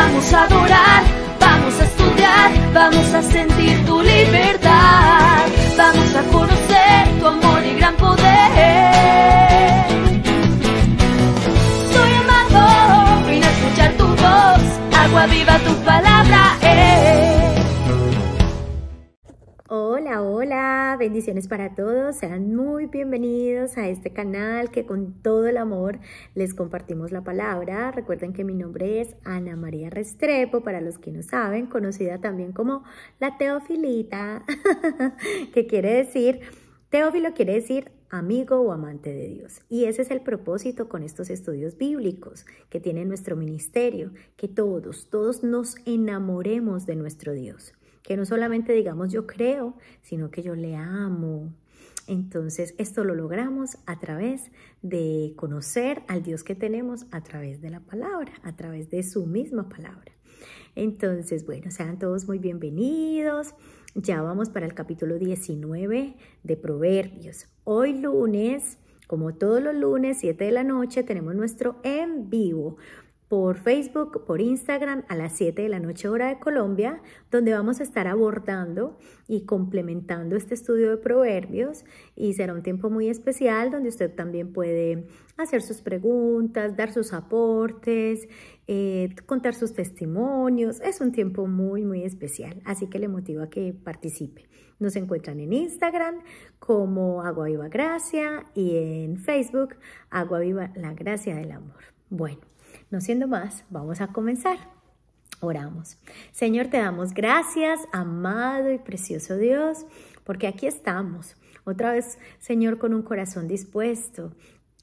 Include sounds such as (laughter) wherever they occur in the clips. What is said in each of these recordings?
vamos a adorar, vamos a estudiar, vamos a sentir tu libertad, vamos a conocer tu amor y gran poder. bendiciones para todos. Sean muy bienvenidos a este canal que con todo el amor les compartimos la palabra. Recuerden que mi nombre es Ana María Restrepo, para los que no saben, conocida también como la teofilita, (laughs) que quiere decir, teófilo quiere decir amigo o amante de Dios. Y ese es el propósito con estos estudios bíblicos que tiene nuestro ministerio, que todos, todos nos enamoremos de nuestro Dios que no solamente digamos yo creo, sino que yo le amo. Entonces, esto lo logramos a través de conocer al Dios que tenemos a través de la palabra, a través de su misma palabra. Entonces, bueno, sean todos muy bienvenidos. Ya vamos para el capítulo 19 de Proverbios. Hoy lunes, como todos los lunes, 7 de la noche, tenemos nuestro en vivo por Facebook, por Instagram a las 7 de la noche hora de Colombia, donde vamos a estar abordando y complementando este estudio de proverbios y será un tiempo muy especial donde usted también puede hacer sus preguntas, dar sus aportes, eh, contar sus testimonios. Es un tiempo muy, muy especial, así que le motivo a que participe. Nos encuentran en Instagram como Agua Viva Gracia y en Facebook Agua Viva la Gracia del Amor. Bueno. No siendo más, vamos a comenzar. Oramos. Señor, te damos gracias, amado y precioso Dios, porque aquí estamos. Otra vez, Señor, con un corazón dispuesto,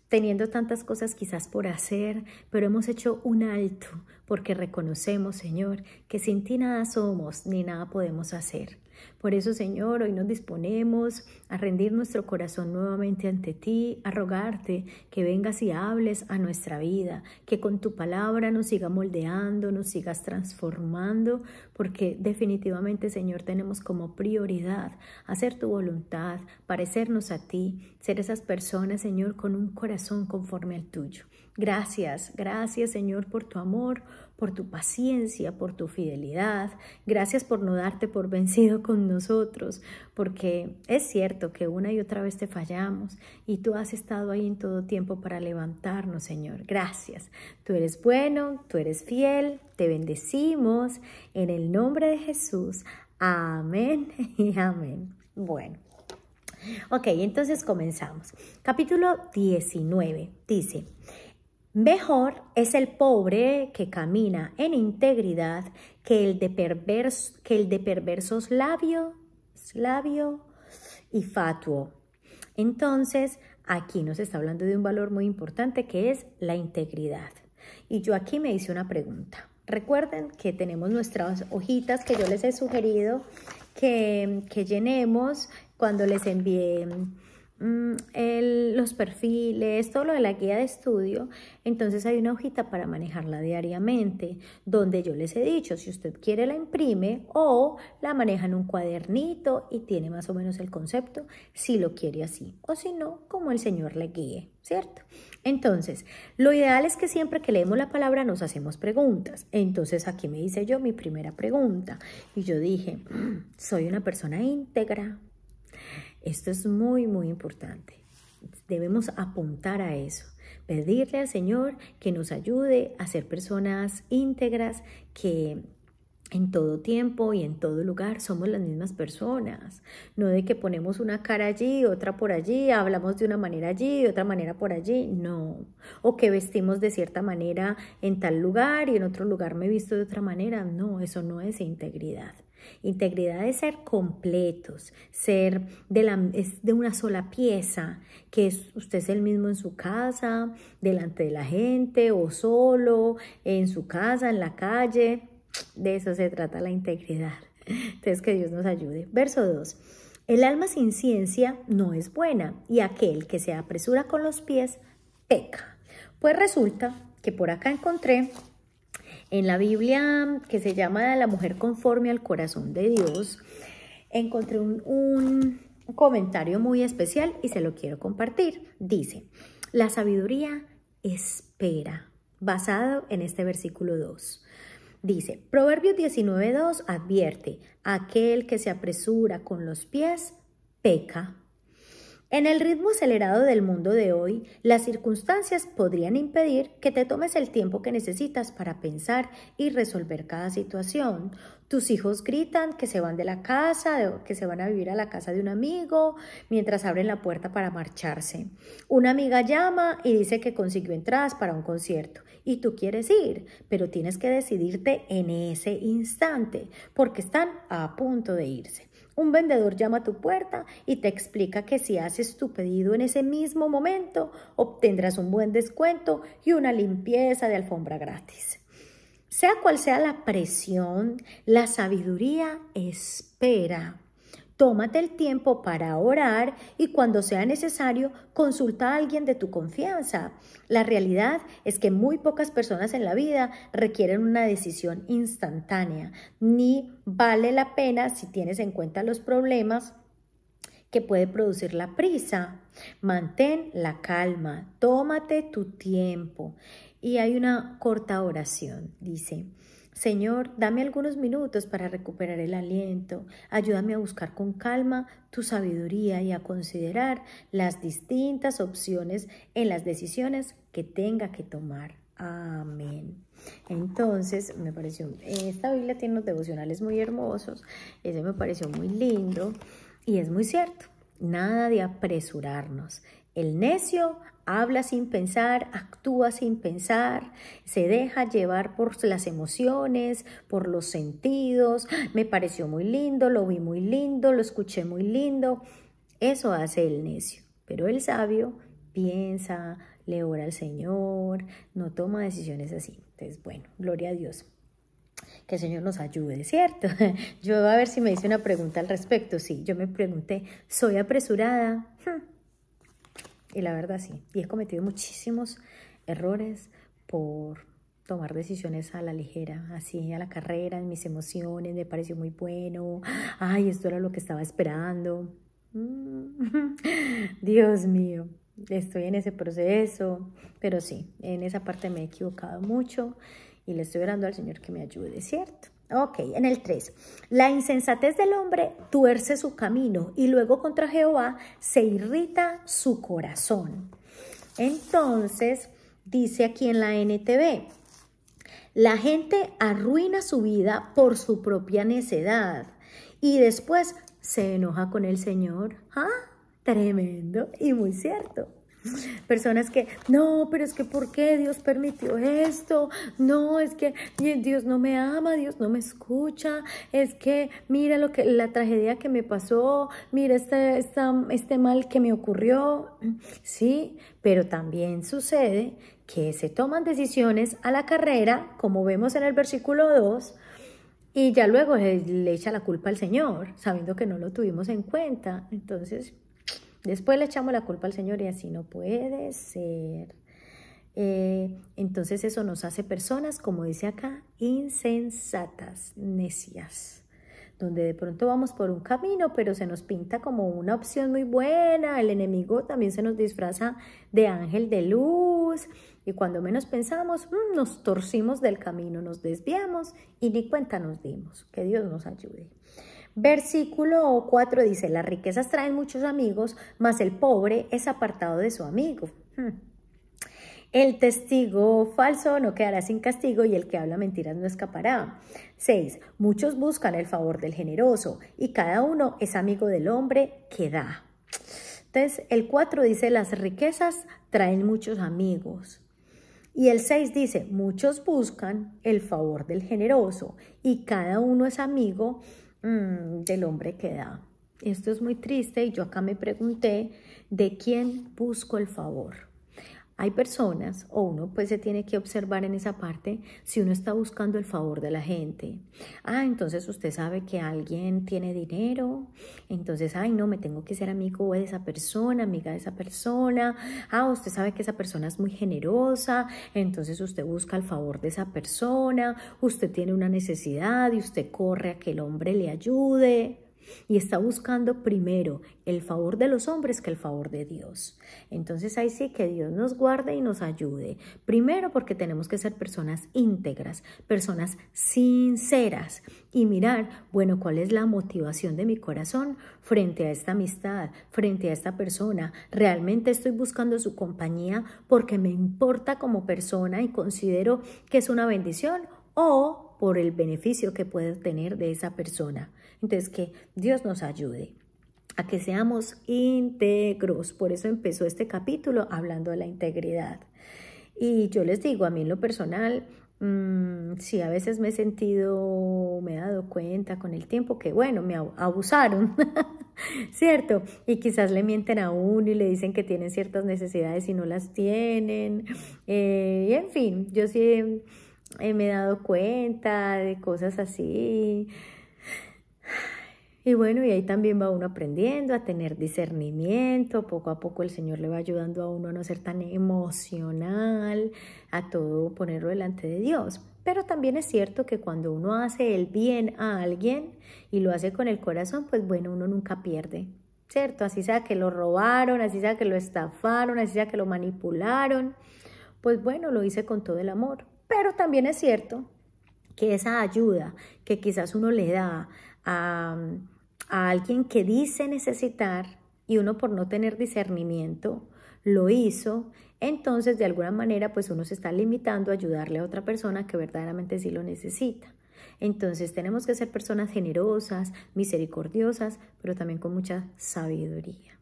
teniendo tantas cosas quizás por hacer, pero hemos hecho un alto porque reconocemos, Señor, que sin ti nada somos ni nada podemos hacer. Por eso, Señor, hoy nos disponemos a rendir nuestro corazón nuevamente ante ti, a rogarte que vengas y hables a nuestra vida, que con tu palabra nos siga moldeando, nos sigas transformando, porque definitivamente, Señor, tenemos como prioridad hacer tu voluntad, parecernos a ti, ser esas personas, Señor, con un corazón conforme al tuyo. Gracias, gracias Señor por tu amor, por tu paciencia, por tu fidelidad. Gracias por no darte por vencido con nosotros, porque es cierto que una y otra vez te fallamos y tú has estado ahí en todo tiempo para levantarnos, Señor. Gracias. Tú eres bueno, tú eres fiel, te bendecimos en el nombre de Jesús. Amén y amén. Bueno. Ok, entonces comenzamos. Capítulo 19 dice, Mejor es el pobre que camina en integridad que el de, perversos labio y fatuo. Entonces, aquí nos está hablando de un valor muy importante que es la integridad. Y yo aquí me hice una pregunta. Recuerden que tenemos nuestras hojitas que yo les he sugerido que, que llenemos cuando les envié Mm, los perfiles, todo lo de la guía de estudio, entonces hay una hojita para manejarla diariamente, donde yo les he dicho, si usted quiere la imprime o la maneja en un cuadernito y tiene más o menos el concepto, si lo quiere así, o si no, como el Señor le guíe, ¿cierto? Entonces, lo ideal es que siempre que leemos la palabra nos hacemos preguntas. Entonces aquí me hice yo mi primera pregunta y yo dije, mm, ¿soy una persona íntegra? Esto es muy, muy importante. Debemos apuntar a eso. Pedirle al Señor que nos ayude a ser personas íntegras, que en todo tiempo y en todo lugar somos las mismas personas. No de que ponemos una cara allí, otra por allí, hablamos de una manera allí, otra manera por allí. No. O que vestimos de cierta manera en tal lugar y en otro lugar me he visto de otra manera. No, eso no es integridad. Integridad es ser completos, ser de, una sola pieza, que es, usted es el mismo en su casa, delante de la gente o solo, en su casa, en la calle. De eso se trata la integridad. Entonces, que Dios nos ayude. Verso 2. El alma sin ciencia no es buena y aquel que se apresura con los pies peca. Pues resulta que por acá encontré en la Biblia, que se llama La mujer conforme al corazón de Dios, encontré un, comentario muy especial y se lo quiero compartir. Dice, la sabiduría espera, basado en este versículo 2. Dice, Proverbios 19.2 advierte, aquel que se apresura con los pies, peca. En el ritmo acelerado del mundo de hoy, las circunstancias podrían impedir que te tomes el tiempo que necesitas para pensar y resolver cada situación. Tus hijos gritan que se van de la casa, que se van a vivir a la casa de un amigo, mientras abren la puerta para marcharse. Una amiga llama y dice que consiguió entradas para un concierto y tú quieres ir, pero tienes que decidirte en ese instante porque están a punto de irse. Un vendedor llama a tu puerta y te explica que si haces tu pedido en ese mismo momento, obtendrás un buen descuento y una limpieza de alfombra gratis. Sea cual sea la presión, la sabiduría espera Tómate el tiempo para orar y cuando sea necesario, consulta a alguien de tu confianza. La realidad es que muy pocas personas en la vida requieren una decisión instantánea, ni vale la pena si tienes en cuenta los problemas que puede producir la prisa. Mantén la calma, tómate tu tiempo. Y hay una corta oración, dice. Señor, dame algunos minutos para recuperar el aliento, ayúdame a buscar con calma tu sabiduría y a considerar las distintas opciones en las decisiones que tenga que tomar. Amén. Entonces, me pareció, esta Biblia tiene unos devocionales muy hermosos, ese me pareció muy lindo y es muy cierto, nada de apresurarnos. El necio habla sin pensar, actúa sin pensar, se deja llevar por las emociones, por los sentidos, ¡Ah! me pareció muy lindo, lo vi muy lindo, lo escuché muy lindo. Eso hace el necio, pero el sabio piensa, le ora al Señor, no toma decisiones así. Entonces, bueno, gloria a Dios. Que el Señor nos ayude, ¿cierto? (laughs) Yo a ver si me hice una pregunta al respecto. Sí, yo me pregunté, ¿soy apresurada? Hmm. Y la verdad sí, y he cometido muchísimos errores por tomar decisiones a la ligera, así a la carrera, en mis emociones, me pareció muy bueno, ay, esto era lo que estaba esperando. Mm, (laughs) Dios mío, estoy en ese proceso, pero sí, en esa parte me he equivocado mucho y le estoy orando al Señor que me ayude, ¿cierto? Ok, en el 3. La insensatez del hombre tuerce su camino y luego contra Jehová se irrita su corazón. Entonces, dice aquí en la NTV, la gente arruina su vida por su propia necedad y después se enoja con el Señor. ¿Ah? Tremendo y muy cierto. Personas que, no, pero es que ¿por qué Dios permitió esto? No, es que Dios no me ama, Dios no me escucha, es que mira lo que, la tragedia que me pasó, mira este, este mal que me ocurrió. Sí, pero también sucede que se toman decisiones a la carrera, como vemos en el versículo 2, y ya luego le echa la culpa al Señor, sabiendo que no lo tuvimos en cuenta. Entonces, Después le echamos la culpa al Señor y así no puede ser. Eh, entonces eso nos hace personas, como dice acá, insensatas, necias, donde de pronto vamos por un camino, pero se nos pinta como una opción muy buena, el enemigo también se nos disfraza de ángel de luz, y cuando menos pensamos, mm, nos torcimos del camino, nos desviamos y ni cuenta nos dimos. Que Dios nos ayude. Versículo 4 dice, las riquezas traen muchos amigos, mas el pobre es apartado de su amigo. Hmm. El testigo falso no quedará sin castigo y el que habla mentiras no escapará. 6. Muchos buscan el favor del generoso y cada uno es amigo del hombre que da. Entonces, el 4 dice, las riquezas traen muchos amigos. Y el 6 dice, muchos buscan el favor del generoso y cada uno es amigo Mm, del hombre que da. Esto es muy triste y yo acá me pregunté, ¿de quién busco el favor? hay personas, o uno pues se tiene que observar en esa parte si uno está buscando el favor de la gente. Ah, entonces usted sabe que alguien tiene dinero, entonces, ay, no, me tengo que ser amigo de esa persona, amiga de esa persona. Ah, usted sabe que esa persona es muy generosa, entonces usted busca el favor de esa persona, usted tiene una necesidad y usted corre a que el hombre le ayude y está buscando primero el favor de los hombres que el favor de Dios. Entonces ahí sí que Dios nos guarde y nos ayude. Primero porque tenemos que ser personas íntegras, personas sinceras y mirar, bueno, cuál es la motivación de mi corazón frente a esta amistad, frente a esta persona. Realmente estoy buscando su compañía porque me importa como persona y considero que es una bendición o por el beneficio que puedo tener de esa persona. Entonces, que Dios nos ayude a que seamos íntegros. Por eso empezó este capítulo hablando de la integridad. Y yo les digo, a mí en lo personal, si mm, sí, a veces me he sentido, me he dado cuenta con el tiempo que, bueno, me abusaron, (laughs) ¿cierto? Y quizás le mienten a uno y le dicen que tienen ciertas necesidades y no las tienen. Eh, y en fin, yo sí eh, me he dado cuenta de cosas así. Y bueno, y ahí también va uno aprendiendo a tener discernimiento, poco a poco el Señor le va ayudando a uno a no ser tan emocional, a todo ponerlo delante de Dios. Pero también es cierto que cuando uno hace el bien a alguien y lo hace con el corazón, pues bueno, uno nunca pierde, ¿cierto? Así sea que lo robaron, así sea que lo estafaron, así sea que lo manipularon, pues bueno, lo hice con todo el amor. Pero también es cierto que esa ayuda que quizás uno le da a a alguien que dice necesitar y uno por no tener discernimiento lo hizo, entonces de alguna manera pues uno se está limitando a ayudarle a otra persona que verdaderamente sí lo necesita. Entonces tenemos que ser personas generosas, misericordiosas, pero también con mucha sabiduría.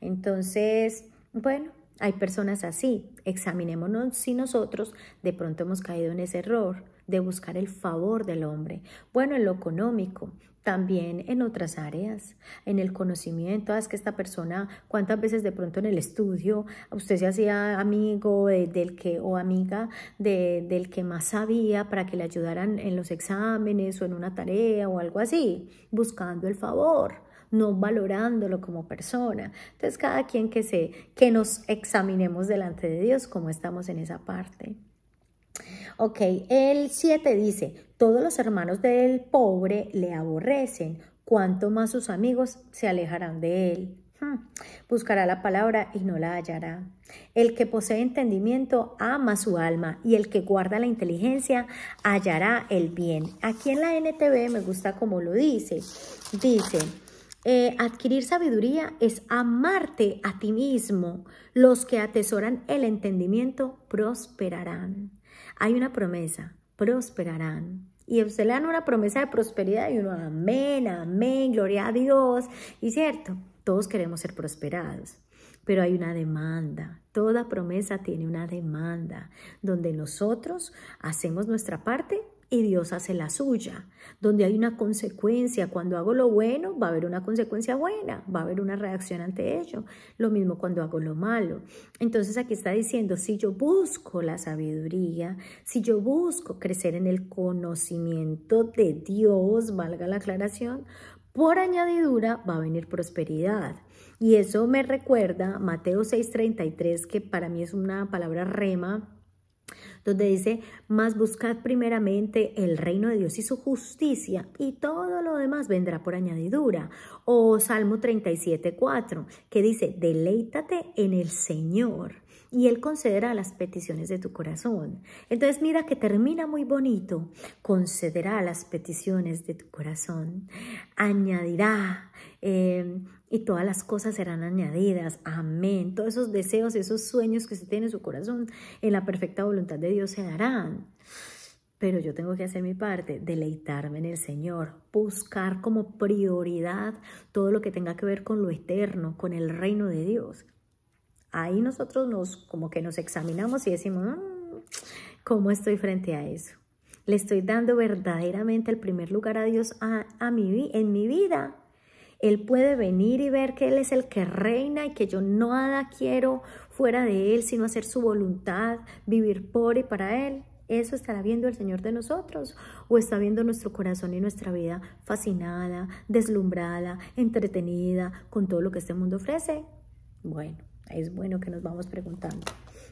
Entonces, bueno, hay personas así. Examinémonos si nosotros de pronto hemos caído en ese error de buscar el favor del hombre. Bueno, en lo económico, también en otras áreas, en el conocimiento, ah, es que esta persona, cuántas veces de pronto en el estudio usted se hacía amigo del que o amiga del que más sabía para que le ayudaran en los exámenes o en una tarea o algo así, buscando el favor no valorándolo como persona. Entonces, cada quien que se, que nos examinemos delante de Dios, cómo estamos en esa parte. Ok, el 7 dice, todos los hermanos del pobre le aborrecen, cuanto más sus amigos se alejarán de él. Hmm, buscará la palabra y no la hallará. El que posee entendimiento ama su alma y el que guarda la inteligencia hallará el bien. Aquí en la NTV me gusta como lo dice. Dice, eh, adquirir sabiduría es amarte a ti mismo. Los que atesoran el entendimiento prosperarán hay una promesa, prosperarán. Y se le dan una promesa de prosperidad y uno, amén, amén, gloria a Dios. Y cierto, todos queremos ser prosperados, pero hay una demanda. Toda promesa tiene una demanda, donde nosotros hacemos nuestra parte y Dios hace la suya. Donde hay una consecuencia, cuando hago lo bueno, va a haber una consecuencia buena, va a haber una reacción ante ello. Lo mismo cuando hago lo malo. Entonces aquí está diciendo, si yo busco la sabiduría, si yo busco crecer en el conocimiento de Dios, valga la aclaración, por añadidura va a venir prosperidad. Y eso me recuerda Mateo 6:33, que para mí es una palabra rema donde dice, más buscad primeramente el reino de Dios y su justicia, y todo lo demás vendrá por añadidura. O Salmo 37, 4, que dice, deleítate en el Señor y Él concederá las peticiones de tu corazón. Entonces mira que termina muy bonito, concederá las peticiones de tu corazón, añadirá, em, y todas las cosas serán añadidas. Amén. Todos esos deseos, esos sueños que se tiene en su corazón, en la perfecta voluntad de Dios se darán. Pero yo tengo que hacer mi parte, deleitarme en el Señor, buscar como prioridad todo lo que tenga que ver con lo eterno, con el reino de Dios. Ahí nosotros nos como que nos examinamos y decimos, mm, ¿cómo estoy frente a eso? ¿Le estoy dando verdaderamente el primer lugar a Dios a, a en mi vida él puede venir y ver que Él es el que reina y que yo nada quiero fuera de Él, sino hacer su voluntad, vivir por y para Él. Eso estará viendo el Señor de nosotros o está viendo nuestro corazón y nuestra vida fascinada, deslumbrada, entretenida con todo lo que este mundo ofrece. Bueno, es bueno que nos vamos preguntando.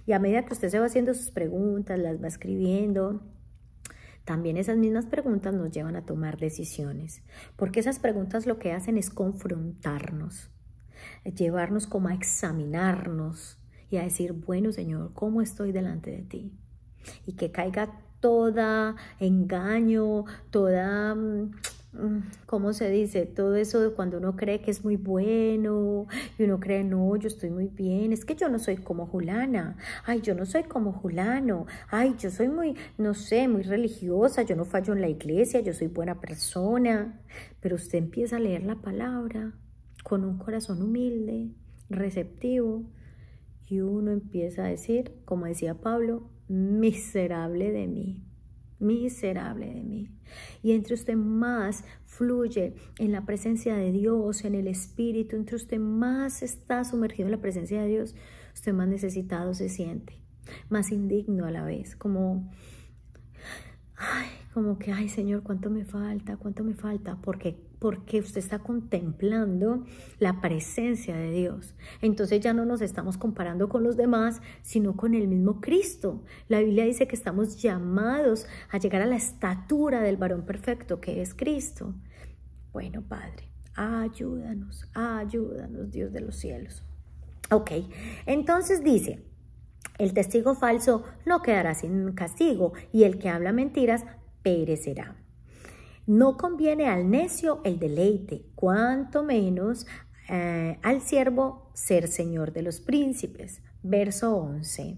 Y a medida que usted se va haciendo sus preguntas, las va escribiendo, también esas mismas preguntas nos llevan a tomar decisiones, porque esas preguntas lo que hacen es confrontarnos, llevarnos como a examinarnos y a decir, bueno Señor, ¿cómo estoy delante de ti? Y que caiga toda engaño, toda mm, Mm, ¿cómo se dice? Todo eso de cuando uno cree que es muy bueno y uno cree, no, yo estoy muy bien, es que yo no soy como Julana, ay, yo no soy como Julano, ay, yo soy muy, no sé, muy religiosa, yo no fallo en la iglesia, yo soy buena persona, pero usted empieza a leer la palabra con un corazón humilde, receptivo, y uno empieza a decir, como decía Pablo, miserable de mí miserable de mí. Y entre usted más fluye en la presencia de Dios, en el Espíritu, entre usted más está sumergido en la presencia de Dios, usted más necesitado se siente, más indigno a la vez, como, ay, como que, ay Señor, ¿cuánto me falta? ¿Cuánto me falta? Porque porque usted está contemplando la presencia de Dios. Entonces ya no nos estamos comparando con los demás, sino con el mismo Cristo. La Biblia dice que estamos llamados a llegar a la estatura del varón perfecto, que es Cristo. Bueno, Padre, ayúdanos, ayúdanos, Dios de los cielos. Ok, entonces dice, el testigo falso no quedará sin castigo y el que habla mentiras perecerá. No conviene al necio el deleite, cuanto menos eh, al siervo ser señor de los príncipes. Verso 11.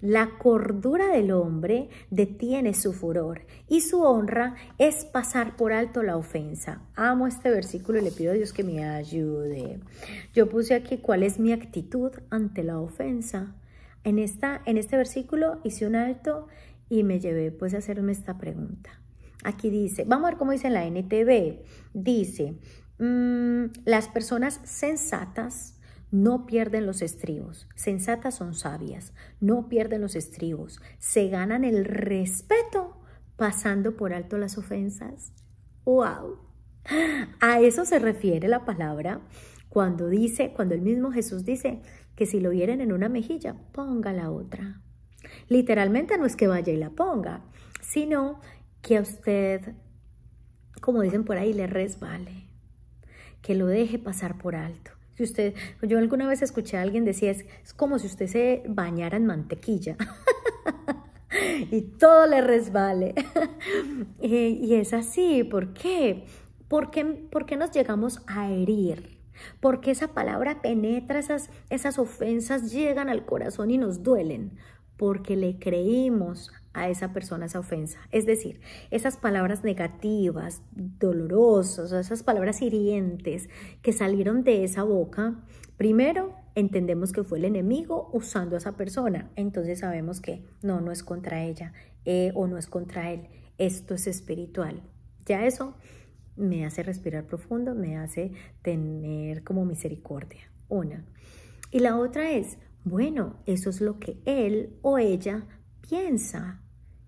La cordura del hombre detiene su furor y su honra es pasar por alto la ofensa. Amo este versículo y le pido a Dios que me ayude. Yo puse aquí cuál es mi actitud ante la ofensa. En, esta, en este versículo hice un alto y me llevé pues a hacerme esta pregunta. Aquí dice, vamos a ver cómo dice la NTV. Dice, mm, las personas sensatas no pierden los estribos, sensatas son sabias, no pierden los estribos, se ganan el respeto pasando por alto las ofensas. ¡Wow! A eso se refiere la palabra cuando dice, cuando el mismo Jesús dice que si lo vieren en una mejilla, ponga la otra. Literalmente no es que vaya y la ponga, sino que a usted, como dicen por ahí, le resbale, que lo deje pasar por alto. Si usted, yo alguna vez escuché a alguien decir, es, como si usted se bañara en mantequilla. (laughs) y todo le resbale. (laughs) Eh, y, es así, ¿por qué? ¿Por qué, nos llegamos a herir? Porque esa palabra penetra, esas, esas ofensas llegan al corazón y nos duelen porque le creímos a esa persona esa ofensa. Es decir, esas palabras negativas, dolorosas, esas palabras hirientes que salieron de esa boca, primero entendemos que fue el enemigo usando a esa persona, entonces sabemos que no, no es contra ella eh, o no es contra él, esto es espiritual. Ya eso me hace respirar profundo, me hace tener como misericordia, una. Y la otra es, bueno, eso es lo que él o ella piensa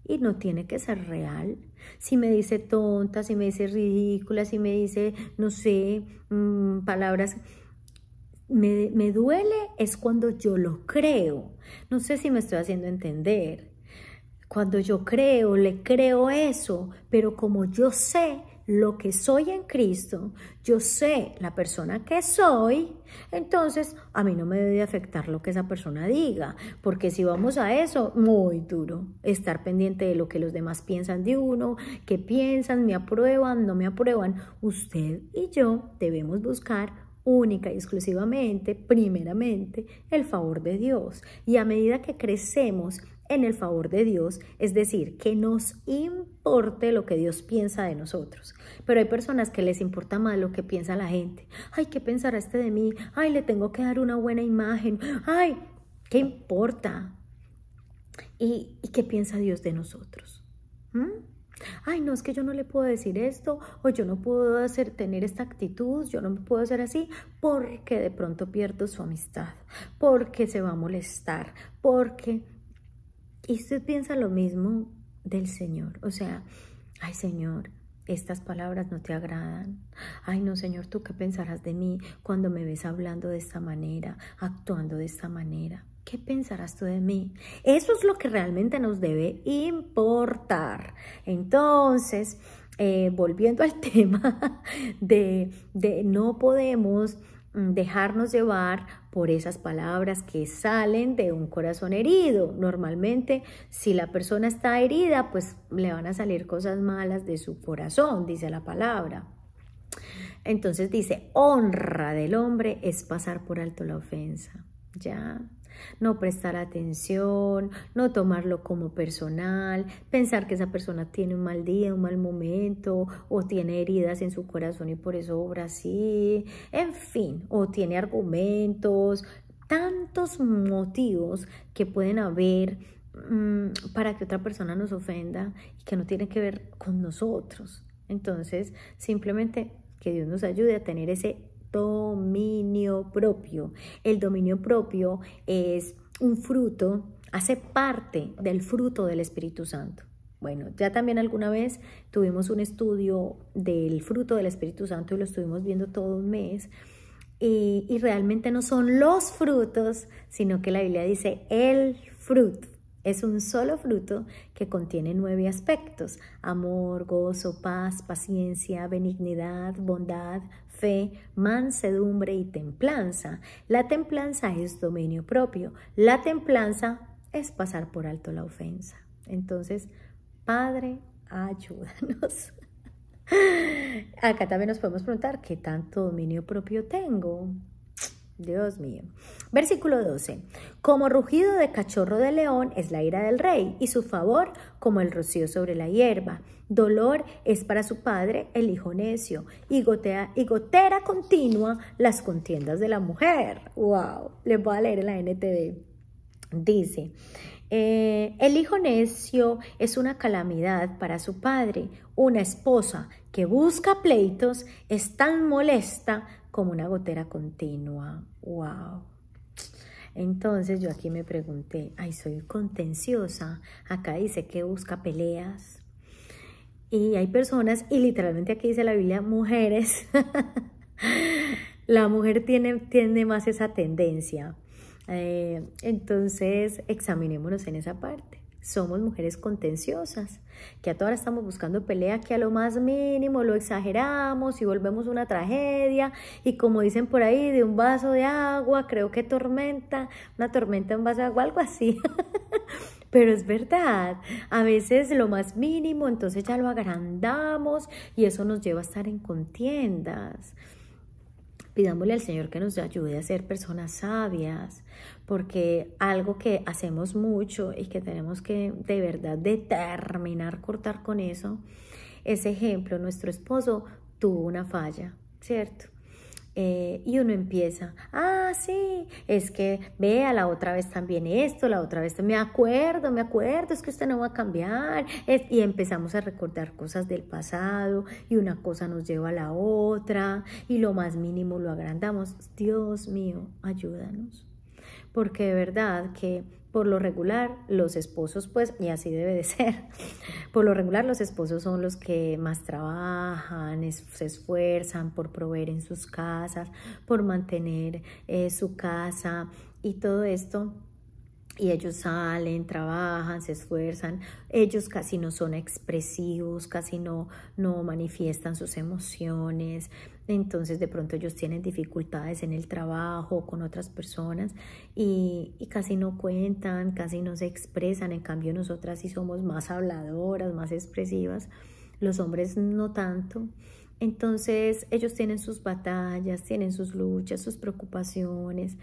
y no tiene que ser real. Si me dice tonta, si me dice ridícula, si me dice, no sé, mm, palabras... Me, me duele es cuando yo lo creo. No sé si me estoy haciendo entender. Cuando yo creo, le creo eso, pero como yo sé lo que soy en Cristo, yo sé la persona que soy, entonces a mí no me debe afectar lo que esa persona diga, porque si vamos a eso, muy duro, estar pendiente de lo que los demás piensan de uno, qué piensan, me aprueban, no me aprueban. Usted y yo debemos buscar única y exclusivamente, primeramente, el favor de Dios. Y a medida que crecemos en el favor de Dios, es decir, que nos importe lo que Dios piensa de nosotros. Pero hay personas que les importa más lo que piensa la gente. Ay, ¿qué pensará este de mí? Ay, le tengo que dar una buena imagen. Ay, ¿qué importa? ¿Y, qué piensa Dios de nosotros? ¿Mm? Ay, no, es que yo no le puedo decir esto, o yo no puedo hacer, tener esta actitud, yo no me puedo hacer así, porque de pronto pierdo su amistad, porque se va a molestar, porque y usted piensa lo mismo del Señor. O sea, ay Señor, estas palabras no te agradan. Ay no Señor, ¿tú qué pensarás de mí cuando me ves hablando de esta manera, actuando de esta manera? ¿Qué pensarás tú de mí? Eso es lo que realmente nos debe importar. Entonces, eh, volviendo al (laughs) tema de, de no podemos Mm, dejarnos llevar por esas palabras que salen de un corazón herido. Normalmente, si la persona está herida, pues le van a salir cosas malas de su corazón, dice la palabra. Entonces dice, honra del hombre es pasar por alto la ofensa. Ya, no prestar atención, no tomarlo como personal, pensar que esa persona tiene un mal día, un mal momento, o tiene heridas en su corazón y por eso obra así, en fin, o tiene argumentos, tantos motivos que pueden haber mm, para que otra persona nos ofenda y que no tiene que ver con nosotros. Entonces, simplemente que Dios nos ayude a tener ese dominio propio. El dominio propio es un fruto, hace parte del fruto del Espíritu Santo. Bueno, ya también alguna vez tuvimos un estudio del fruto del Espíritu Santo y lo estuvimos viendo todo un mes. Y, y realmente no son los frutos, sino que la Biblia dice el fruto. Es un solo fruto que contiene nueve aspectos, amor, gozo, paz, paciencia, benignidad, bondad, fe, mansedumbre y templanza. La templanza es dominio propio, la templanza es pasar por alto la ofensa. Entonces, Padre, ayúdanos. (laughs) Acá también nos podemos preguntar qué tanto dominio propio tengo. Dios mío. Versículo 12. Como rugido de cachorro de león es la ira del rey y su favor como el rocío sobre la hierba. Dolor es para su padre el hijo necio y, gotea, y gotera continua las contiendas de la mujer. ¡Wow! Les voy a leer la NTV. Dice, eh, el hijo necio es una calamidad para su padre. Una esposa que busca pleitos es tan molesta como una gotera continua. ¡Wow! Entonces yo aquí me pregunté, ay, soy contenciosa. Acá dice que busca peleas. Y hay personas, y literalmente aquí dice la Biblia, mujeres. (laughs) la mujer tiene, tiene más esa tendencia. Eh, entonces, examinémonos en esa parte somos mujeres contenciosas, que a todas estamos buscando pelea, que a lo más mínimo lo exageramos y volvemos una tragedia. Y como dicen por ahí, de un vaso de agua, creo que tormenta, una tormenta, en vaso de agua, algo así. (laughs) Pero es verdad, a veces lo más mínimo, entonces ya lo agrandamos y eso nos lleva a estar en contiendas. Pidámosle al Señor que nos ayude a ser personas sabias, porque algo que hacemos mucho y que tenemos que de verdad determinar cortar con eso, ese ejemplo, nuestro esposo tuvo una falla, ¿cierto? Eh, y uno empieza, ah, sí, es que vea, la otra vez también esto, la otra vez, me acuerdo, me acuerdo, es que usted no va a cambiar. y empezamos a recordar cosas del pasado y una cosa nos lleva a la otra y lo más mínimo lo agrandamos. Dios mío, ayúdanos. Porque de verdad que por lo regular, los esposos, pues, y así debe de (laughs) ser, por lo regular los esposos son los que más trabajan, se esfuerzan por proveer en sus casas, por mantener eh, su casa y todo esto y ellos salen, trabajan, se esfuerzan, ellos casi no son expresivos, casi no, no manifiestan sus emociones, entonces de pronto ellos tienen dificultades en el trabajo, con otras personas y, casi no cuentan, casi no se expresan, en cambio nosotras sí somos más habladoras, más expresivas, los hombres no tanto. Entonces ellos tienen sus batallas, tienen sus luchas, sus preocupaciones.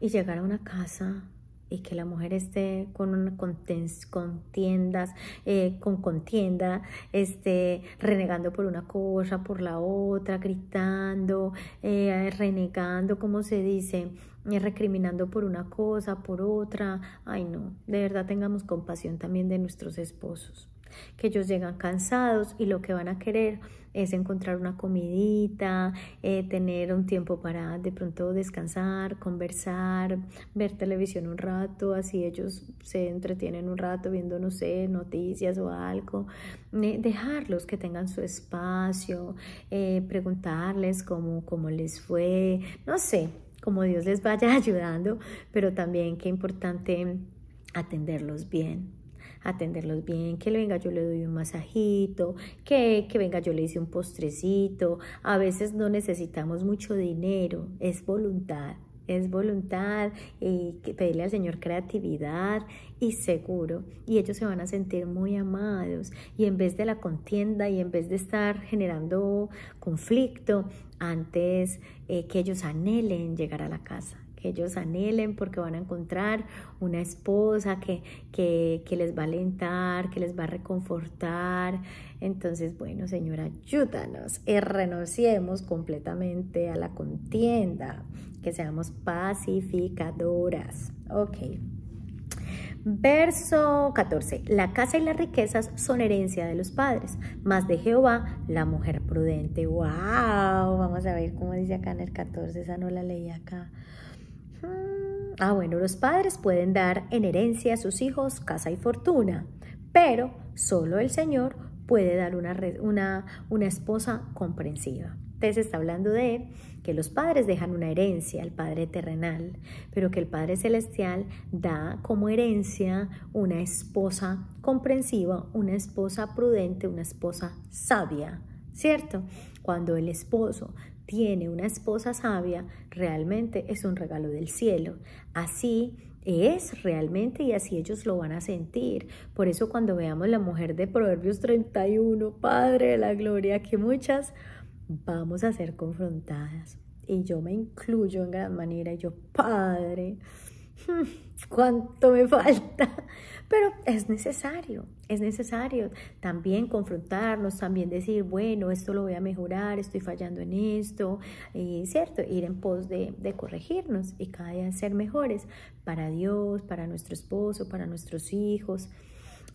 Y llegar a una casa y que la mujer esté con una contiendas, eh, con contienda, esté renegando por una cosa, por la otra, gritando, eh, renegando, como se dice, recriminando por una cosa, por otra. Ay, no, de verdad tengamos compasión también de nuestros esposos que ellos llegan cansados y lo que van a querer es encontrar una comidita, eh, tener un tiempo para de pronto descansar, conversar, ver televisión un rato, así ellos se entretienen un rato viendo, no sé, noticias o algo, eh, dejarlos que tengan su espacio, eh, preguntarles cómo, cómo les fue, no sé, como Dios les vaya (laughs) ayudando, pero también qué importante atenderlos bien atenderlos bien, que venga yo le doy un masajito, que, que venga yo le hice un postrecito. A veces no necesitamos mucho dinero, es voluntad es voluntad y pedirle al Señor creatividad y seguro y ellos se van a sentir muy amados y en vez de la contienda y en vez de estar generando conflicto antes eh, que ellos anhelen llegar a la casa, que ellos anhelen porque van a encontrar una esposa que, que, les va a alentar, que les va a reconfortar. Entonces, bueno, señora, ayúdanos y renunciemos completamente a la contienda, que seamos pacificadoras. Verso 14. La casa y las riquezas son herencia de los padres, más de Jehová la mujer prudente. ¡Wow! Vamos a ver cómo dice acá en el 14, esa no la leí acá. Hmm, ah, bueno, los padres pueden dar en herencia a sus hijos casa y fortuna, pero solo el Señor puede dar una, una, una esposa comprensiva. Entonces está hablando de que los padres dejan una herencia al Padre terrenal, pero que el Padre celestial da como herencia una esposa comprensiva, una esposa prudente, una esposa sabia, ¿cierto? Cuando el esposo tiene una esposa sabia, realmente es un regalo del cielo. Así es realmente y así ellos lo van a sentir. Por eso cuando veamos la mujer de Proverbios 31, Padre de la Gloria, que muchas vamos a ser confrontadas. Y yo me incluyo en gran manera y yo, padre, (laughs) cuánto me falta. Pero es necesario, es necesario también confrontarnos, también decir, bueno, esto lo voy a mejorar, estoy fallando en esto, y cierto, ir en pos de, corregirnos y cada día ser mejores para Dios, para nuestro esposo, para nuestros hijos.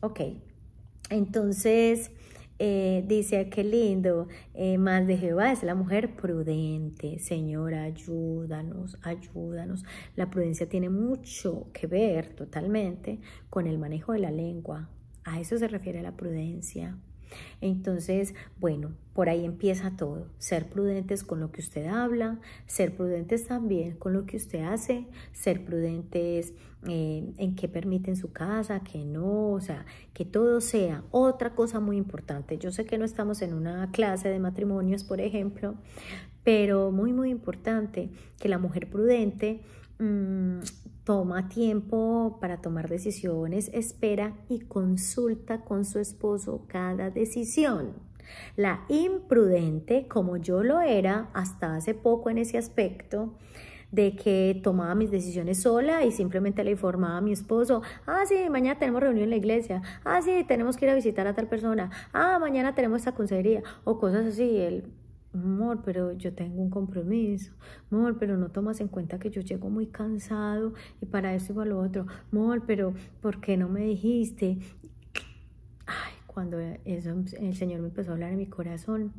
Ok, entonces eh, dice, ah, qué lindo, eh, más de Jehová es la mujer prudente. señora, ayúdanos, ayúdanos. La prudencia tiene mucho que ver totalmente con el manejo de la lengua. A eso se refiere la prudencia. Entonces, bueno, por ahí empieza todo. Ser prudentes con lo que usted habla, ser prudentes también con lo que usted hace, ser prudentes eh, en qué permite en su casa, qué no, o sea, que todo sea. Otra cosa muy importante, yo sé que no estamos en una clase de matrimonios, por ejemplo, pero muy, muy importante que la mujer prudente mm, Toma tiempo para tomar decisiones, espera y consulta con su esposo cada decisión. La imprudente, como yo lo era hasta hace poco en ese aspecto, de que tomaba mis decisiones sola y simplemente le informaba a mi esposo, ah, sí, mañana tenemos reunión en la iglesia, ah, sí, tenemos que ir a visitar a tal persona, ah, mañana tenemos esta consejería o cosas así amor, pero yo tengo un compromiso, amor, pero no tomas en cuenta que yo llego muy cansado y para eso y lo otro, amor, pero ¿por qué no me dijiste? Ay, cuando eso, el Señor me empezó a hablar en mi corazón.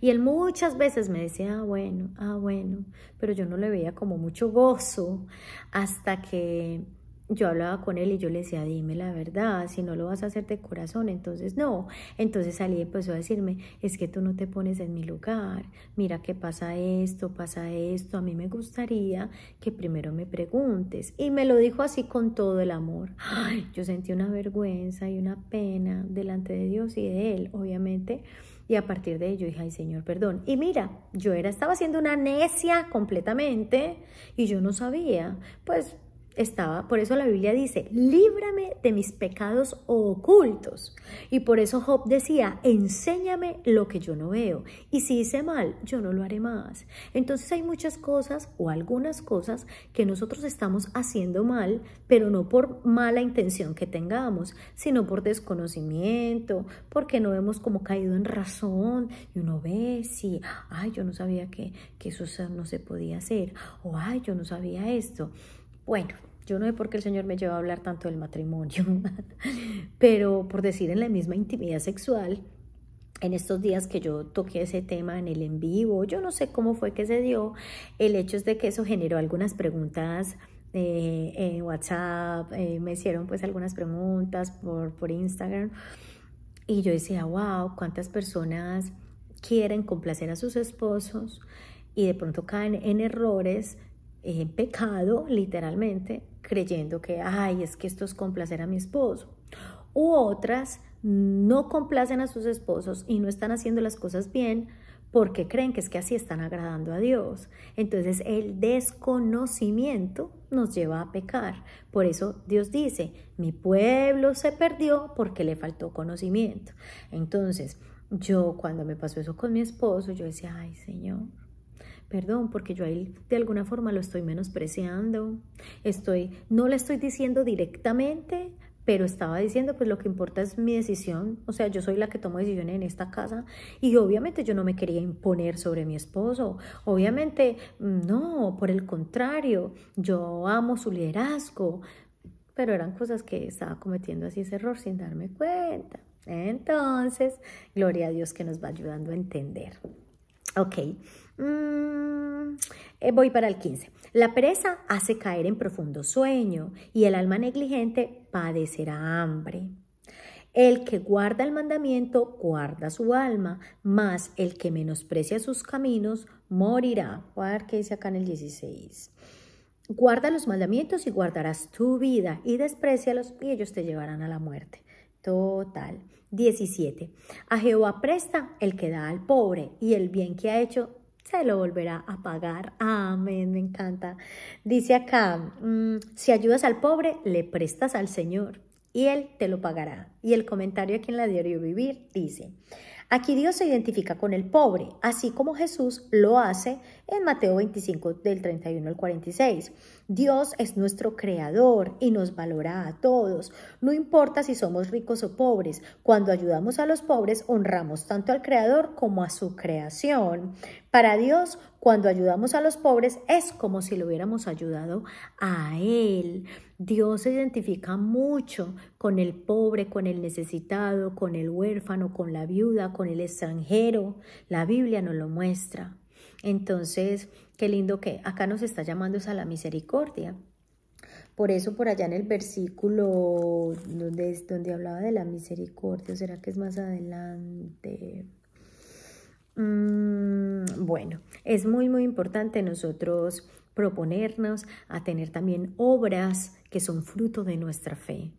Y él muchas veces me decía, ah, bueno, ah, bueno, pero yo no le veía como mucho gozo hasta que yo hablaba con él y yo le decía, dime la verdad, si no lo vas a hacer de corazón, entonces no. Entonces salí y empezó a decirme, es que tú no te pones en mi lugar, mira que pasa esto, pasa esto, a mí me gustaría que primero me preguntes. Y me lo dijo así con todo el amor. Ay, yo sentí una vergüenza y una pena delante de Dios y de él, obviamente. Y a partir de ello dije, ay Señor, perdón. Y mira, yo era, estaba siendo una necia completamente y yo no sabía. Pues estaba, por eso la Biblia dice, líbrame de mis pecados ocultos. Y por eso Job decía, enséñame lo que yo no veo. Y si hice mal, yo no lo haré más. Entonces hay muchas cosas o algunas cosas que nosotros estamos haciendo mal, pero no por mala intención que tengamos, sino por desconocimiento, porque no hemos como caído en razón. Y uno ve, si ay, yo no sabía que, que eso no se podía hacer. O ay, yo no sabía esto. Bueno, yo no sé por qué el Señor me llevó a hablar tanto del matrimonio, (laughs) pero por decir en la misma intimidad sexual, en estos días que yo toqué ese tema en el en vivo, yo no sé cómo fue que se dio, el hecho es de que eso generó algunas preguntas eh, en WhatsApp, eh, me hicieron pues algunas preguntas por, por Instagram y yo decía, wow, cuántas personas quieren complacer a sus esposos y de pronto caen en errores, en pecado literalmente, creyendo que, ay, es que esto es complacer a mi esposo. U otras no complacen a sus esposos y no están haciendo las cosas bien porque creen que es que así están agradando a Dios. Entonces el desconocimiento nos lleva a pecar. Por eso Dios dice, mi pueblo se perdió porque le faltó conocimiento. Entonces yo cuando me pasó eso con mi esposo, yo decía, ay Señor, Perdón, porque yo ahí de alguna forma lo estoy menospreciando. Estoy, no le estoy diciendo directamente, pero estaba diciendo, pues lo que importa es mi decisión, o sea, yo soy la que tomo decisiones en esta casa y obviamente yo no me quería imponer sobre mi esposo, obviamente no, por el contrario, yo amo su liderazgo, pero eran cosas que estaba cometiendo así ese error sin darme cuenta. Entonces, gloria a Dios que nos va ayudando a entender. Ok, Mmm, voy para el 15. La pereza hace caer en profundo sueño y el alma negligente padecerá hambre. El que guarda el mandamiento guarda su alma, mas el que menosprecia sus caminos morirá. Voy qué dice acá en el 16. Guarda los mandamientos y guardarás tu vida, y desprecialos y ellos te llevarán a la muerte. Total. 17. A Jehová presta el que da al pobre, y el bien que ha hecho se lo volverá a pagar. Amén, me encanta. Dice acá, mm, si ayudas al pobre, le prestas al Señor y Él te lo pagará. Y el comentario aquí en la diario Vivir dice, aquí Dios se identifica con el pobre, así como Jesús lo hace en Mateo 25 del 31 al 46. Dios es nuestro creador y nos valora a todos. No importa si somos ricos o pobres, cuando ayudamos a los pobres honramos tanto al creador como a su creación. Para Dios, cuando ayudamos a los pobres es como si lo hubiéramos ayudado a Él. Dios se identifica mucho con el pobre, con el necesitado, con el huérfano, con la viuda, con el extranjero. La Biblia nos lo muestra. Entonces, qué lindo que acá nos está llamando a la misericordia. Por eso por allá en el versículo donde, hablaba de la misericordia, ¿será que es más adelante? Mm, bueno, es muy, muy importante nosotros proponernos a tener también obras que son fruto de nuestra fe.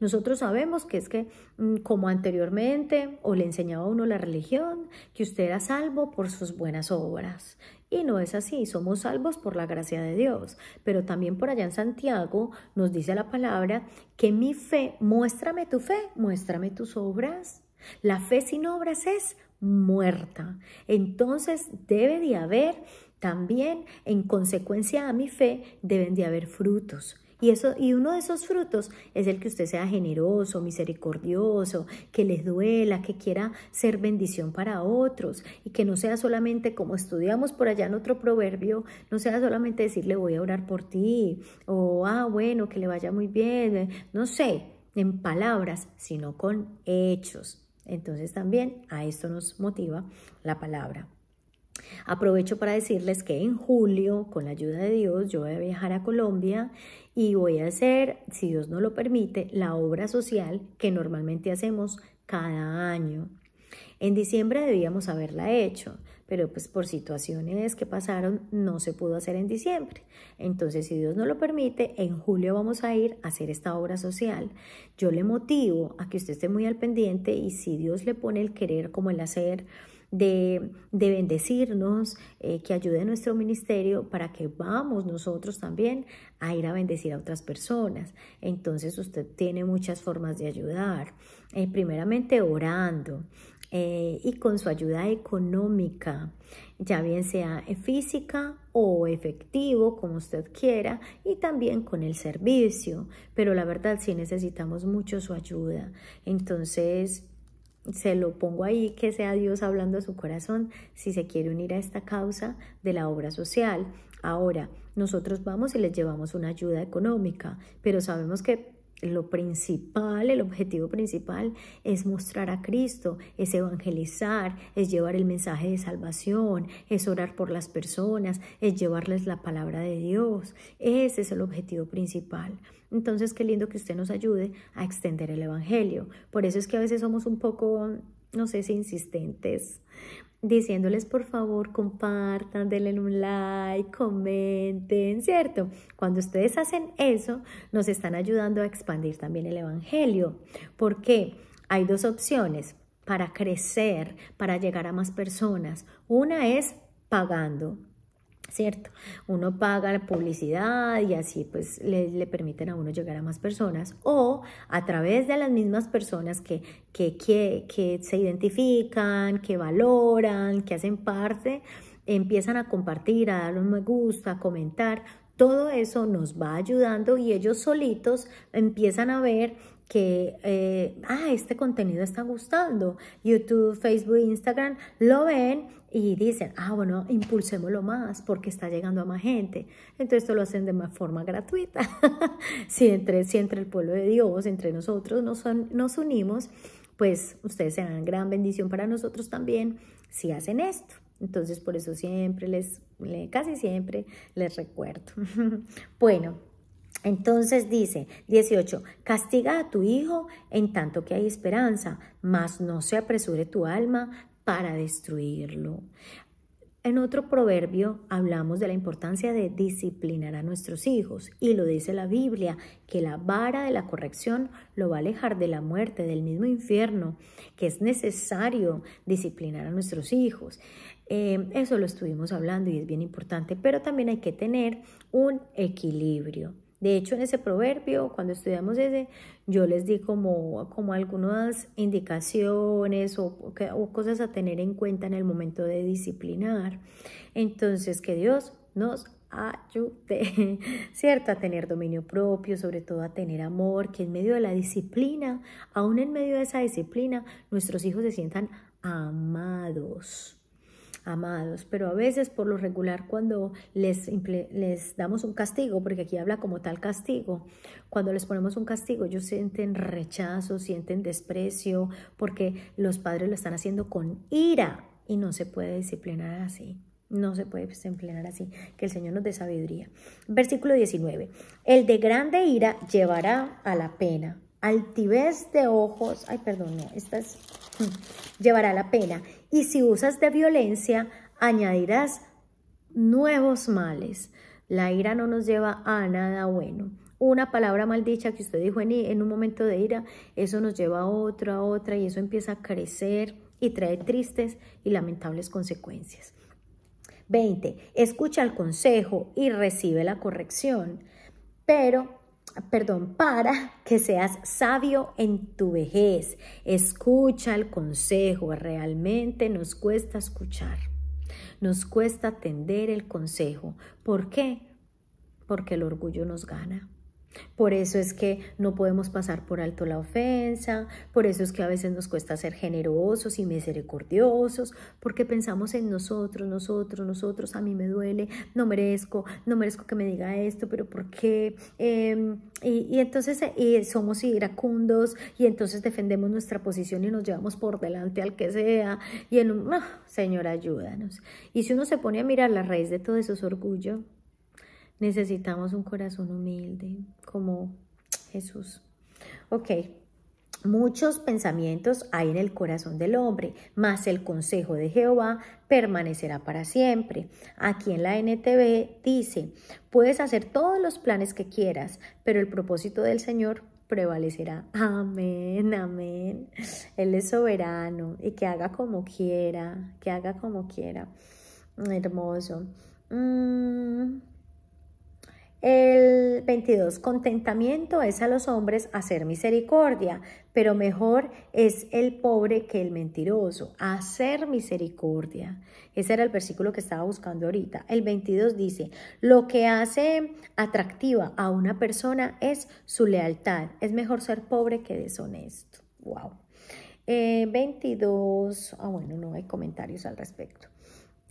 Nosotros sabemos que es que, mm, como anteriormente, o le enseñaba a uno la religión, que usted era salvo por sus buenas obras. Y no es así, somos salvos por la gracia de Dios. Pero también por allá en Santiago nos dice la palabra que mi fe, muéstrame tu fe, muéstrame tus obras. La fe sin obras es muerta. Entonces debe de haber también, en consecuencia a mi fe, deben de haber frutos. Y, eso, y uno de esos frutos es el que usted sea generoso, misericordioso, que les duela, que quiera ser bendición para otros y que no sea solamente como estudiamos por allá en otro proverbio, no sea solamente decirle voy a orar por ti o ah, bueno, que le vaya muy bien, no sé, en palabras, sino con hechos. Entonces también a esto nos motiva la palabra. Aprovecho para decirles que en julio, con la ayuda de Dios, yo voy a viajar a Colombia y voy a hacer, si Dios no lo permite, la obra social que normalmente hacemos cada año. En diciembre debíamos haberla hecho, pero pues por situaciones que pasaron no se pudo hacer en diciembre. Entonces, si Dios no lo permite, en julio vamos a ir a hacer esta obra social. Yo le motivo a que usted esté muy al pendiente y si Dios le pone el querer como el hacer, de, bendecirnos, eh, que ayude nuestro ministerio para que vamos nosotros también a ir a bendecir a otras personas. Entonces usted tiene muchas formas de ayudar. Eh, primeramente orando, eh, y con su ayuda económica, ya bien sea física o efectivo, como usted quiera, y también con el servicio. Pero la verdad sí necesitamos mucho su ayuda. Entonces, se lo pongo ahí, que sea Dios hablando a su corazón, si se quiere unir a esta causa de la obra social. Ahora, nosotros vamos y les llevamos una ayuda económica, pero sabemos que lo principal, el objetivo principal es mostrar a Cristo, es evangelizar, es llevar el mensaje de salvación, es orar por las personas, es llevarles la palabra de Dios. Ese es el objetivo principal. Entonces, qué lindo que usted nos ayude a extender el Evangelio. Por eso es que a veces somos un poco, no sé si insistentes, diciéndoles por favor compartan, denle un like, comenten, ¿cierto? Cuando ustedes hacen eso, nos están ayudando a expandir también el Evangelio. porque Hay dos opciones para crecer, para llegar a más personas. Una es pagando, ¿cierto? Uno paga la publicidad y así pues le, permiten a uno llegar a más personas o a través de las mismas personas que, que, se identifican, que valoran, que hacen parte, empiezan a compartir, a dar un me gusta, a comentar. Todo eso nos va ayudando y ellos solitos empiezan a ver que, eh, ah, este contenido está gustando. YouTube, Facebook, Instagram lo ven y dicen, ah, bueno, impulsémoslo más porque está llegando a más gente. Entonces esto lo hacen de forma gratuita. (laughs) si, entre, si entre el pueblo de Dios, entre nosotros nos, nos unimos, pues ustedes serán gran bendición para nosotros también si hacen esto. Entonces por eso siempre les, casi siempre les recuerdo. (laughs) bueno, entonces dice 18, castiga a tu hijo en tanto que hay esperanza, mas no se apresure tu alma para destruirlo. En otro proverbio hablamos de la importancia de disciplinar a nuestros hijos y lo dice la Biblia, que la vara de la corrección lo va a alejar de la muerte, del mismo infierno, que es necesario disciplinar a nuestros hijos. Eh, eso lo estuvimos hablando y es bien importante, pero también hay que tener un equilibrio. De hecho, en ese proverbio, cuando estudiamos ese, yo les di como, como algunas indicaciones o, o cosas a tener en cuenta en el momento de disciplinar. Entonces, que Dios nos ayude, (laughs) ¿cierto? A tener dominio propio, sobre todo a tener amor, que en medio de la disciplina, aún en medio de esa disciplina, nuestros hijos se sientan amados amados, pero a veces por lo regular cuando les, les damos un castigo, porque aquí habla como tal castigo, cuando les ponemos un castigo ellos sienten rechazo, sienten desprecio, porque los padres lo están haciendo con ira y no se puede disciplinar así. No se puede disciplinar así. Que el Señor nos dé sabiduría. Versículo 19. El de grande ira llevará a la pena. Altivez de ojos. Ay, perdón, Esta es (laughs) llevará la pena. Y si usas de violencia, añadirás nuevos males. La ira no nos lleva a nada bueno. Una palabra maldicha que usted dijo en, un momento de ira, eso nos lleva a otra, a otra, y eso empieza a crecer y trae tristes y lamentables consecuencias. 20. Escucha el consejo y recibe la corrección, pero perdón, para que seas sabio en tu vejez. Escucha el consejo, realmente nos cuesta escuchar. Nos cuesta atender el consejo. ¿Por qué? Porque el orgullo nos gana. Por eso es que no podemos pasar por alto la ofensa, por eso es que a veces nos cuesta ser generosos y misericordiosos, porque pensamos en nosotros, nosotros, nosotros, a mí me duele, no merezco, no merezco que me diga esto, pero ¿por qué? Em, y, entonces eh, somos iracundos y entonces defendemos nuestra posición y nos llevamos por delante al que sea. Y en un, ah, Señor, ayúdanos. Y si uno se pone a mirar la raíz de todo eso es orgullo, necesitamos un corazón humilde como Jesús. Ok, Muchos pensamientos hay en el corazón del hombre, mas el consejo de Jehová permanecerá para siempre. Aquí en la NTV dice, puedes hacer todos los planes que quieras, pero el propósito del Señor prevalecerá. Amén, amén. Él es soberano y que haga como quiera, que haga como quiera. Hermoso. mmm el 22, contentamiento es a los hombres hacer misericordia, pero mejor es el pobre que el mentiroso, hacer misericordia. Ese era el versículo que estaba buscando ahorita. El 22 dice, lo que hace atractiva a una persona es su lealtad. Es mejor ser pobre que deshonesto. Wow. 22, eh, ah bueno, no hay comentarios al respecto.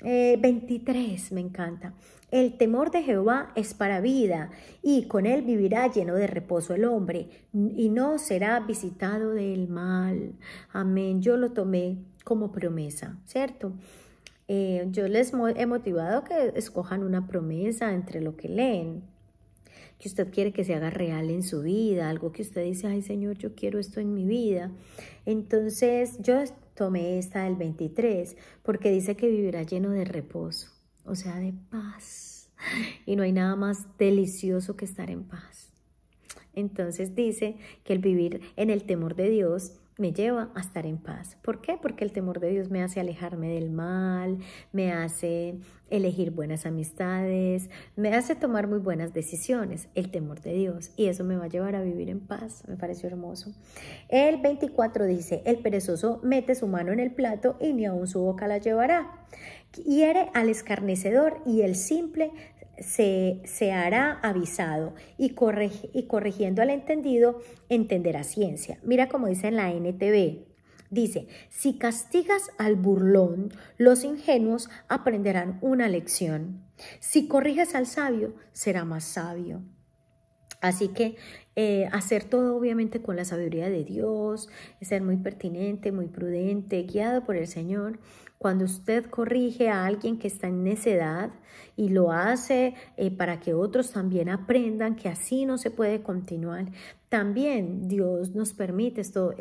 23, eh, me encanta. El temor de Jehová es para vida, y con él vivirá lleno de reposo el hombre, y no será visitado del mal. Amén. Yo lo tomé como promesa, ¿cierto? Eh, yo les he motivado que escojan una promesa entre lo que leen, que usted quiere que se haga real en su vida, algo que usted dice, ay Señor, yo quiero esto en mi vida. Entonces yo tomé esta del 23 porque dice que vivirá lleno de reposo o sea, de paz. Y no hay nada más delicioso que estar en paz. Entonces dice que el vivir en el temor de Dios me lleva a estar en paz. ¿Por qué? Porque el temor de Dios me hace alejarme del mal, me hace elegir buenas amistades, me hace tomar muy buenas decisiones, el temor de Dios, y eso me va a llevar a vivir en paz, me pareció hermoso. El 24 dice, el perezoso mete su mano en el plato y ni aun su boca la llevará. Hiere al escarnecedor y el simple se, se, hará avisado y, y corrigiendo al entendido entenderá ciencia. Mira como dice en la NTV, Dice, si castigas al burlón, los ingenuos aprenderán una lección. Si corriges al sabio, será más sabio. Así que eh, hacer todo obviamente con la sabiduría de Dios, ser muy pertinente, muy prudente, guiado por el Señor. Cuando usted corrige a alguien que está en necedad y lo hace eh, para que otros también aprendan que así no se puede continuar, también Dios nos permite esto,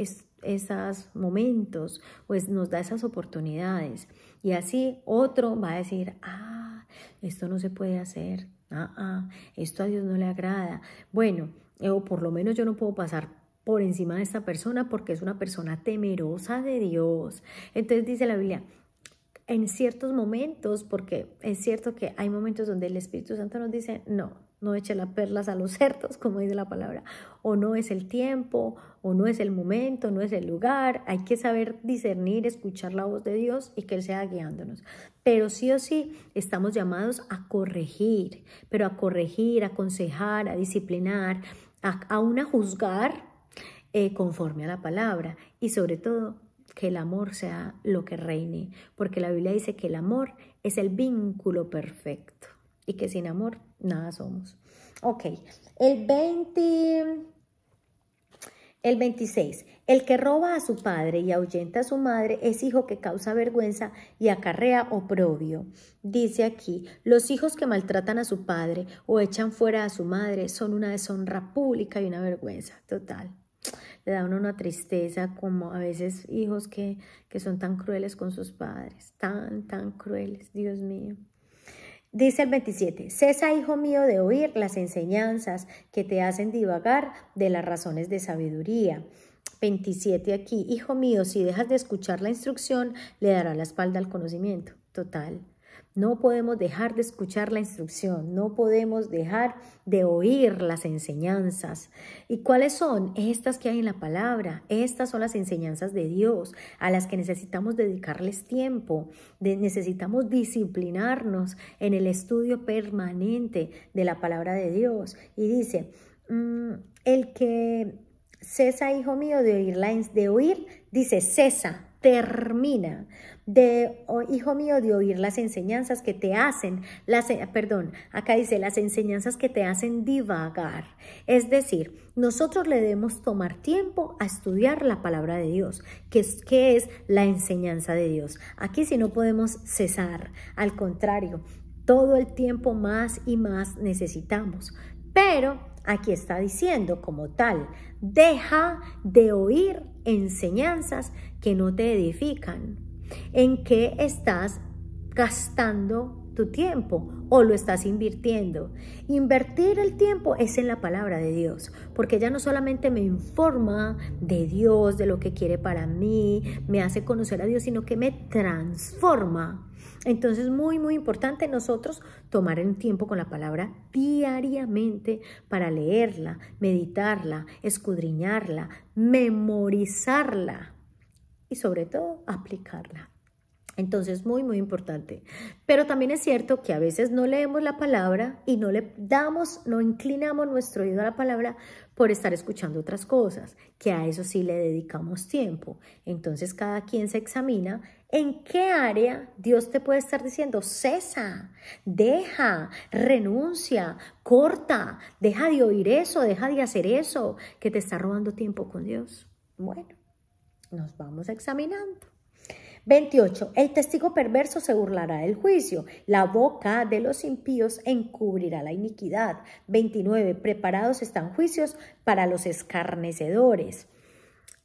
esos momentos, pues nos da esas oportunidades. Y así otro va a decir, ah, esto no se puede hacer, ah, ah esto a Dios no le agrada. Bueno, eh, o por lo menos yo no puedo pasar por encima de esta persona porque es una persona temerosa de Dios. Entonces dice la Biblia, en ciertos momentos, porque es cierto que hay momentos donde el Espíritu Santo nos dice, no, no eche las perlas a los (laughs) cerdos, como dice la palabra, o no es el tiempo, o no es el momento, no es el lugar, hay que saber discernir, escuchar la voz de Dios y que Él sea guiándonos. Pero sí o sí estamos llamados a corregir, pero a corregir, a aconsejar, a disciplinar, a, aún a juzgar eh, conforme a la palabra y sobre todo que el amor sea lo que reine, porque la Biblia dice que el amor es el vínculo perfecto y que sin amor nada somos. Ok, el 20, el 26. El que roba a su padre y ahuyenta a su madre es hijo que causa vergüenza y acarrea oprobio. Dice aquí, los hijos que maltratan a su padre o echan fuera a su madre son una deshonra pública y una vergüenza total. Le da uno una tristeza como a veces hijos que, que son tan crueles con sus padres, tan, tan crueles, Dios mío. Dice el 27, cesa, hijo mío, de oír las enseñanzas que te hacen divagar de las razones de sabiduría. 27 aquí, hijo mío, si dejas de escuchar la instrucción, le dará la espalda al conocimiento. Total. No podemos dejar de escuchar la instrucción, no podemos dejar de oír las enseñanzas. ¿Y cuáles son? Estas que hay en la palabra, estas son las enseñanzas de Dios a las que necesitamos dedicarles tiempo, necesitamos disciplinarnos en el estudio permanente de la palabra de Dios. Y dice, mm, el que cesa, hijo mío, de oír, de oír, dice, cesa, termina de, hijo mío, de oír las enseñanzas que te hacen, las, eh, perdón, acá dice las enseñanzas que te hacen divagar. Es decir, nosotros le debemos tomar tiempo a estudiar la palabra de Dios, que es, que es la enseñanza de Dios. Aquí si no podemos cesar, al contrario, todo el tiempo más y más necesitamos. Pero aquí está diciendo como tal, deja de oír enseñanzas que no te edifican en qué estás gastando tu tiempo o lo estás invirtiendo. Invertir el tiempo es en la palabra de Dios, porque ella no solamente me informa de Dios, de lo que quiere para mí, me hace conocer a Dios, sino que me transforma. Entonces, muy, muy importante nosotros tomar el tiempo con la palabra diariamente para leerla, meditarla, escudriñarla, memorizarla y sobre todo aplicarla. Entonces, muy, muy importante. Pero también es cierto que a veces no leemos la palabra y no le damos, no inclinamos nuestro oído a la palabra por estar escuchando otras cosas, que a eso sí le dedicamos tiempo. Entonces, cada quien se examina en qué área Dios te puede estar diciendo, cesa, deja, renuncia, corta, deja de oír eso, deja de hacer eso, que te está robando tiempo con Dios. Bueno. Nos vamos examinando. 28. El testigo perverso se burlará del juicio. La boca de los impíos encubrirá la iniquidad. 29. Preparados están juicios para los escarnecedores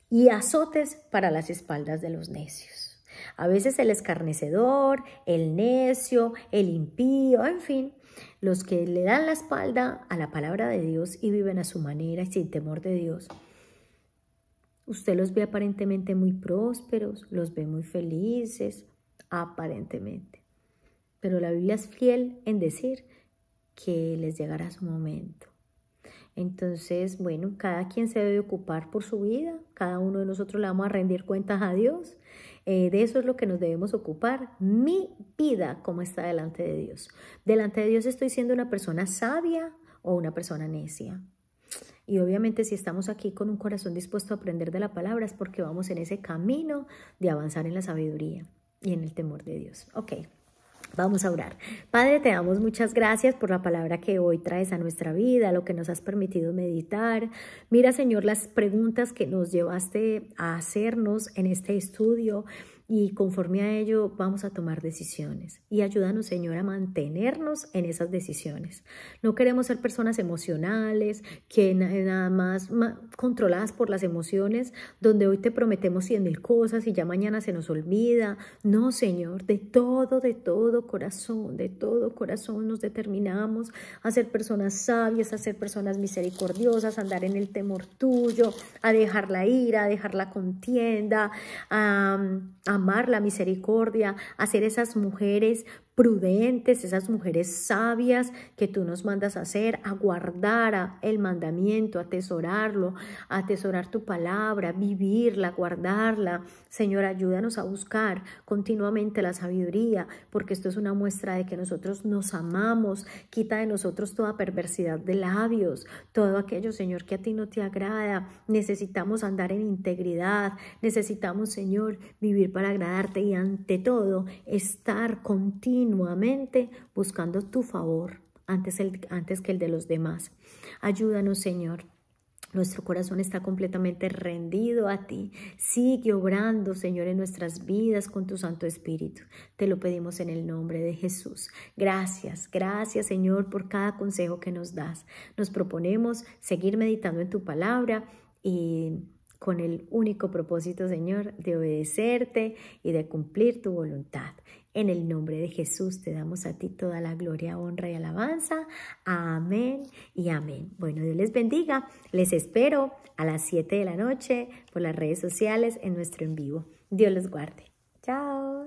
y azotes para las espaldas de los necios. A veces el escarnecedor, el necio, el impío, en fin, los que le dan la espalda a la palabra de Dios y viven a su manera y sin temor de Dios, Usted los ve aparentemente muy prósperos, los ve muy felices, aparentemente. Pero la Biblia es fiel en decir que les llegará su momento. Entonces, bueno, cada quien se debe ocupar por su vida, cada uno de nosotros le vamos a rendir cuentas a Dios. Eh, de eso es lo que nos debemos ocupar, mi vida como está delante de Dios. Delante de Dios estoy siendo una persona sabia o una persona necia. Y obviamente si estamos aquí con un corazón dispuesto a aprender de la palabra es porque vamos en ese camino de avanzar en la sabiduría y en el temor de Dios. Ok, Vamos a orar. Padre, te damos muchas gracias por la palabra que hoy traes a nuestra vida, lo que nos has permitido meditar. Mira, Señor, las preguntas que nos llevaste a hacernos en este estudio y conforme a ello vamos a tomar decisiones. Y ayúdanos, Señor, a mantenernos en esas decisiones. No queremos ser personas emocionales, que nada más, controladas por las emociones, donde hoy te prometemos cien mil cosas y ya mañana se nos olvida. No, Señor, de todo, de todo corazón, de todo corazón nos determinamos a ser personas sabias, a ser personas misericordiosas, a andar en el temor tuyo, a dejar la ira, a dejar la contienda, a amar la misericordia, hacer esas mujeres prudentes, esas mujeres sabias que tú nos mandas a hacer, a guardar el mandamiento, atesorarlo, atesorar tu palabra, vivirla, guardarla. Señor, ayúdanos a buscar continuamente la sabiduría, porque esto es una muestra de que nosotros nos amamos. Quita de nosotros toda perversidad de labios, todo aquello, Señor, que a ti no te agrada. Necesitamos andar en integridad, necesitamos, Señor, vivir para agradarte y ante todo estar contigo continuamente buscando tu favor antes, antes que el de los demás. Ayúdanos, Señor. Nuestro corazón está completamente rendido a ti. Sigue obrando, Señor, en nuestras vidas con tu Santo Espíritu. Te lo pedimos en el nombre de Jesús. Gracias, gracias, Señor, por cada consejo que nos das. Nos proponemos seguir meditando en tu palabra y con el único propósito, Señor, de obedecerte y de cumplir tu voluntad. En el nombre de Jesús te damos a ti toda la gloria, honra y alabanza. Amén y amén. Bueno, Dios les bendiga. Les espero a las 7 de la noche por las redes sociales en nuestro en vivo. Dios los guarde. Chao.